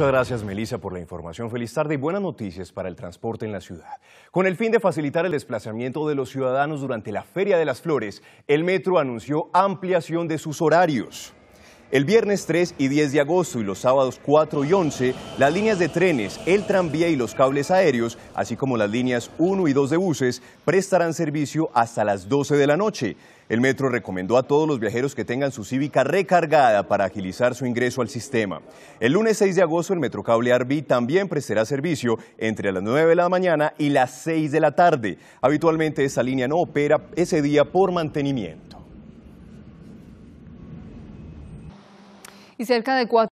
Muchas gracias, Melissa, por la información. Feliz tarde y buenas noticias para el transporte en la ciudad. Con el fin de facilitar el desplazamiento de los ciudadanos durante la Feria de las Flores, el metro anunció ampliación de sus horarios. El viernes 3 y 10 de agosto y los sábados 4 y 11, las líneas de trenes, el tranvía y los cables aéreos, así como las líneas 1 y 2 de buses, prestarán servicio hasta las 12 de la noche. El metro recomendó a todos los viajeros que tengan su cívica recargada para agilizar su ingreso al sistema. El lunes 6 de agosto el Metrocable Arbi también prestará servicio entre las 9 de la mañana y las 6 de la tarde. Habitualmente esa línea no opera ese día por mantenimiento. y cerca de 4